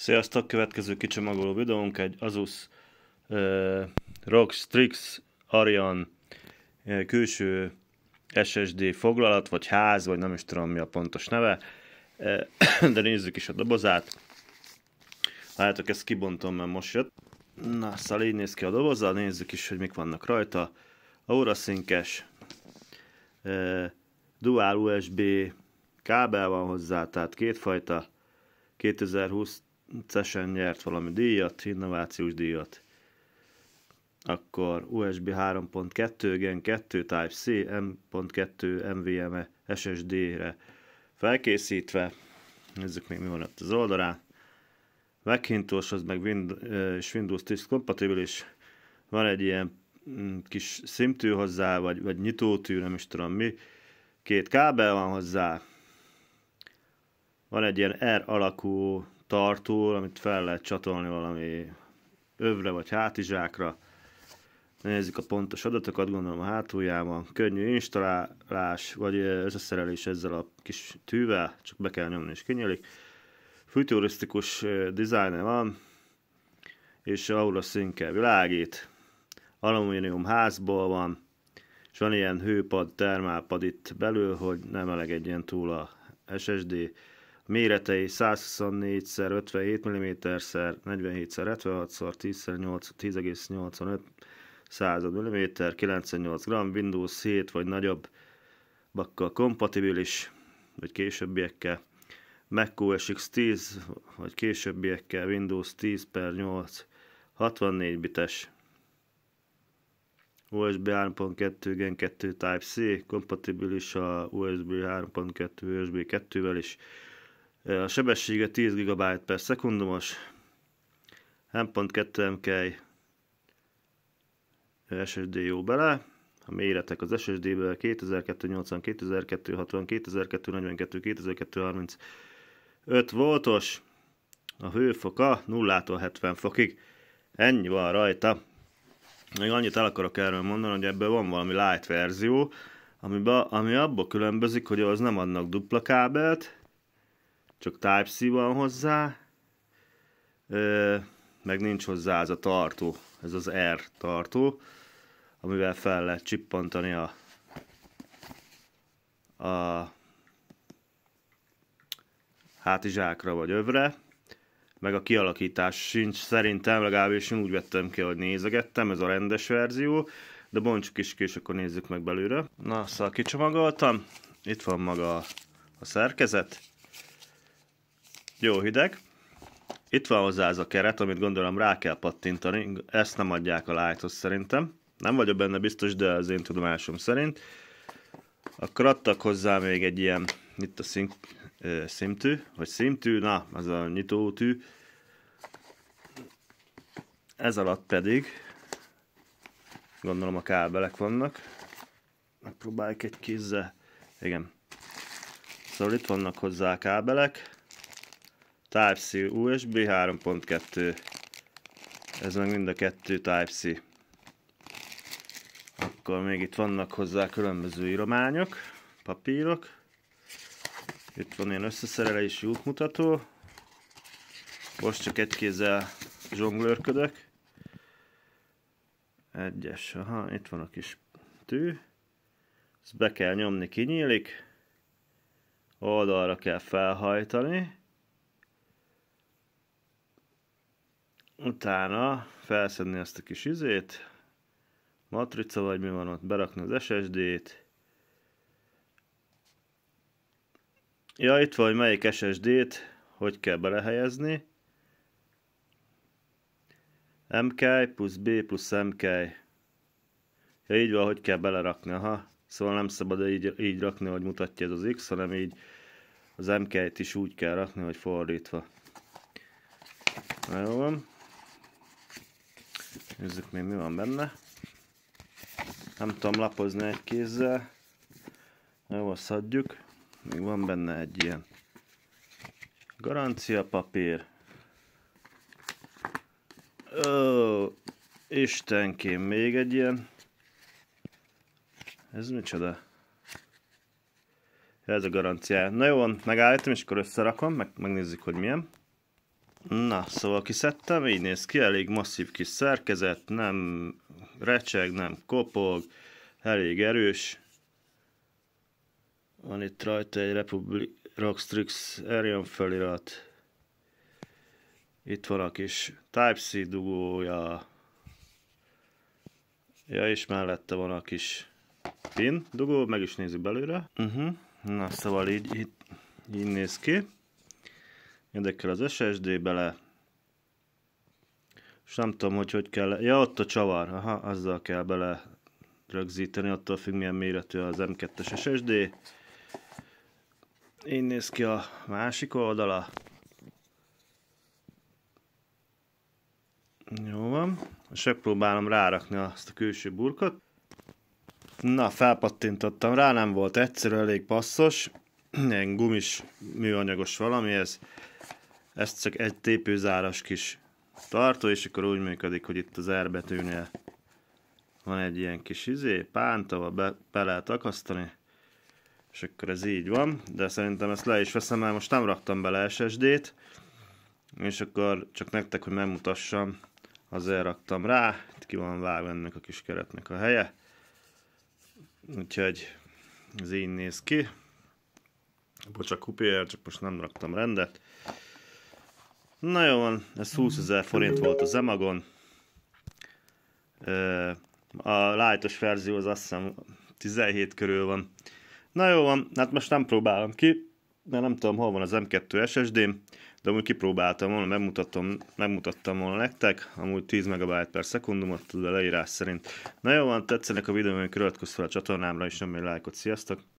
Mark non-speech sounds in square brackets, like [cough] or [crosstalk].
Sziasztok! Következő kicsomagoló videónk egy Asus uh, ROG Strix Arian uh, külső SSD foglalat, vagy ház, vagy nem is tudom mi a pontos neve, uh, [clears throat] de nézzük is a dobozát. Látok, ezt kibontom, mert most jött. Na, szóval így néz ki a doboza, nézzük is, hogy mik vannak rajta. Aura szinkes, uh, dual USB kábel van hozzá, tehát kétfajta, 2020 CES-en nyert valami díjat, innovációs díjat, akkor USB 3.2, Gen 2, Type-C, M.2, NVMe, SSD-re felkészítve. Nézzük még mi van ott az oldalán. Macintosh, az meg Wind, és Windows 10 kompatibilis. Van egy ilyen mm, kis szimtű hozzá, vagy, vagy nyitótű, nem is tudom mi. Két kábel van hozzá. Van egy ilyen R alakú tartul, amit fel lehet csatolni valami övre vagy hátizsákra. Nézzük a pontos adatokat, gondolom a hátuljában. Könnyű installálás, vagy összeszerelés ezzel a kis tűvel, csak be kell nyomni és kinyílik. Futurisztikus dizájnja van, és Aura színkel világít. Alumínium házból van, és van ilyen hőpad, termálpad itt belül, hogy nem melegedjen túl a SSD méretei 124x57 x mm-47x76x10,85 század mm, 98 g, Windows 7 vagy nagyobb bakkal kompatibilis, vagy későbbiekkel, Mac OS X 10 vagy későbbiekkel, Windows 10 per 8, 64 bites, USB 3.2 Gen 2 Type-C, kompatibilis a USB 3.2 USB 2-vel is, a sebessége 10 GB per szekundumos, M.2 MK SSD jó bele, a méretek az SSD-ből 2280, 2260, 2242, 2230, 5 voltos, a hőfoka 0-tól 70 fokig. Ennyi van rajta. Még annyit el akarok erről mondani, hogy ebből van valami light verzió, ami, ami abból különbözik, hogy az nem adnak dupla kábelt, csak Type-C van hozzá, meg nincs hozzá ez a tartó, ez az R tartó, amivel fel lehet csippantani a, a hátizsákra vagy övre, meg a kialakítás sincs szerintem, legalábbis én úgy vettem ki, hogy nézegettem, ez a rendes verzió, de bontsuk is ki, és akkor nézzük meg belőle. Na, szóval kicsomagoltam, itt van maga a szerkezet, jó hideg. Itt van hozzá ez a keret, amit gondolom rá kell pattintani. Ezt nem adják a lájthoz szerintem. Nem vagyok benne biztos, de az én tudomásom szerint. Akkor adtak hozzá még egy ilyen, itt a szín, ö, vagy szintű, na, az a nyitótű. Ez alatt pedig, gondolom a kábelek vannak. Megpróbáljuk egy kézzel, igen. Szóval itt vannak hozzá kábelek, Type-C USB 3.2. Ez meg mind a kettő Type-C. Akkor még itt vannak hozzá különböző írományok, papírok. Itt van ilyen összeszerelés útmutató. Most csak egy kézzel zsonglőrködök. Egyes, aha, itt van a kis tű. Ezt be kell nyomni, kinyílik. Oldalra kell felhajtani. utána felszedni azt a kis izét, matrica vagy mi van ott, berakni az SSD-t. Ja, itt van, hogy melyik SSD-t, hogy kell belehelyezni. MK plusz B plusz MK. Ja, így van, hogy kell belerakni, ha, Szóval nem szabad így, így rakni, hogy mutatja ez az X, hanem így az mk t is úgy kell rakni, hogy fordítva. Na jó van. Nézzük még mi van benne. Nem tudom lapozni egy kézzel. Jó, szadjuk. Még van benne egy ilyen garancia papír. Ó, Istenkém, még egy ilyen. Ez micsoda? Ez a garancia. Na jó, megállítom, és akkor összerakom, meg, megnézzük, hogy milyen. Na, szóval kiszedtem, így néz ki, elég masszív kis szerkezet, nem recseg, nem kopog, elég erős. Van itt rajta egy Republic Rockstrix Arion felirat. Itt van a kis Type-C dugója. Ja, és mellette van a kis pin dugó, meg is nézzük belőle. Uh mhm. -huh. Na, szóval így, így, így néz ki. Érdekel az SSD bele. És nem tudom, hogy hogy kell. Ja, ott a csavar. Aha, azzal kell bele rögzíteni, attól függ milyen méretű az M2-es SSD. Én néz ki a másik oldala. Jó van. És megpróbálom rárakni azt a külső burkot. Na, felpattintottam rá, nem volt egyszerű, elég passzos. Ilyen gumis, műanyagos valami ez. Ez csak egy tépőzáras kis tartó, és akkor úgy működik, hogy itt az R betűnél van egy ilyen kis izé, pánt, ahol be, be lehet akasztani, és akkor ez így van, de szerintem ezt le is veszem, mert most nem raktam bele SSD-t, és akkor csak nektek, hogy megmutassam, azért raktam rá, itt ki van vágva ennek a kis keretnek a helye, úgyhogy ez így néz ki, Bocsak kupér, csak most nem raktam rendet, Na jó van, ez 20 ezer forint volt az Emagon. A lightos verzió az azt hiszem 17 körül van. Na jó van, hát most nem próbálom ki, mert nem tudom hol van az M2 ssd de amúgy kipróbáltam volna, megmutattam, megmutattam volna nektek, amúgy 10 MB per szekundumot tud a leírás szerint. Na jó van, tetszenek a videóm, iratkozz fel a csatornámra, és nem egy lájkot, sziasztok!